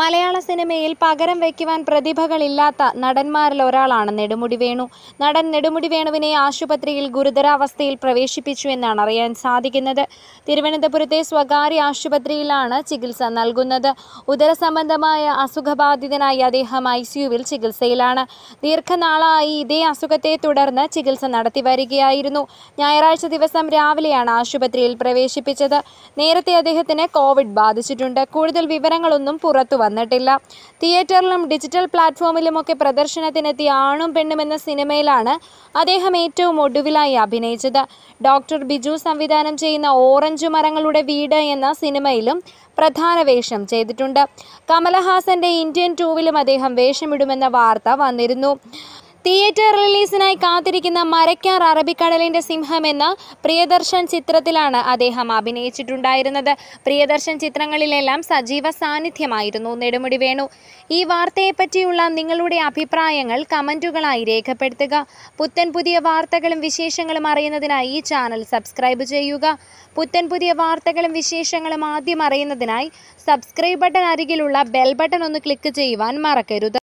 മലയാള സിനിമയിൽ പകരം വയ്ക്കുവാൻ പ്രതിഭകളില്ലാത്ത നടന്മാരിൽ ഒരാളാണ് നെടുമുടി വേണു നടൻ നെടുമുടി വേണുവിനെ ആശുപത്രിയിൽ ഗുരുതരാവസ്ഥയിൽ പ്രവേശിപ്പിച്ചു എന്നാണ് അറിയാൻ സാധിക്കുന്നത് തിരുവനന്തപുരത്തെ സ്വകാര്യ ആശുപത്രിയിലാണ് ചികിത്സ നൽകുന്നത് ഉദരസംബന്ധമായ അസുഖബാധിതനായി അദ്ദേഹം ഐ സിയുവിൽ ചികിത്സയിലാണ് ദീർഘനാളായി ഇതേ അസുഖത്തെ തുടർന്ന് ചികിത്സ നടത്തി വരികയായിരുന്നു ഞായറാഴ്ച ദിവസം രാവിലെയാണ് ആശുപത്രിയിൽ പ്രവേശിപ്പിച്ചത് നേരത്തെ അദ്ദേഹത്തിന് കോവിഡ് ബാധിച്ചിട്ടുണ്ട് കൂടുതൽ വിവരങ്ങളൊന്നും പുറത്തു വന്നിട്ടില്ല തിയേറ്ററിലും ഡിജിറ്റൽ പ്ലാറ്റ്ഫോമിലുമൊക്കെ പ്രദർശനത്തിനെത്തിയ ആണും പെണ്ണും എന്ന സിനിമയിലാണ് അദ്ദേഹം ഏറ്റവും ഒടുവിലായി അഭിനയിച്ചത് ഡോക്ടർ ബിജു സംവിധാനം ചെയ്യുന്ന ഓറഞ്ച് മരങ്ങളുടെ വീട് എന്ന സിനിമയിലും പ്രധാന വേഷം ചെയ്തിട്ടുണ്ട് കമലഹാസന്റെ ഇന്ത്യൻ ടൂവിലും അദ്ദേഹം വേഷമിടുമെന്ന വാർത്ത വന്നിരുന്നു തിയേറ്റർ റിലീസിനായി കാത്തിരിക്കുന്ന മരക്കാർ അറബിക്കടലിന്റെ സിംഹം എന്ന പ്രിയദർശൻ ചിത്രത്തിലാണ് അദ്ദേഹം അഭിനയിച്ചിട്ടുണ്ടായിരുന്നത് പ്രിയദർശൻ ചിത്രങ്ങളിലെല്ലാം സജീവ സാന്നിധ്യമായിരുന്നു നെടുമുടി വേണു ഈ വാർത്തയെപ്പറ്റിയുള്ള നിങ്ങളുടെ അഭിപ്രായങ്ങൾ കമൻറ്റുകളായി രേഖപ്പെടുത്തുക പുത്തൻ പുതിയ വാർത്തകളും വിശേഷങ്ങളും അറിയുന്നതിനായി ഈ ചാനൽ സബ്സ്ക്രൈബ് ചെയ്യുക പുത്തൻ പുതിയ വാർത്തകളും വിശേഷങ്ങളും ആദ്യം അറിയുന്നതിനായി സബ്സ്ക്രൈബ് ബട്ടൺ അരികിലുള്ള ബെൽ ബട്ടൺ ഒന്ന് ക്ലിക്ക് ചെയ്യുവാൻ മറക്കരുത്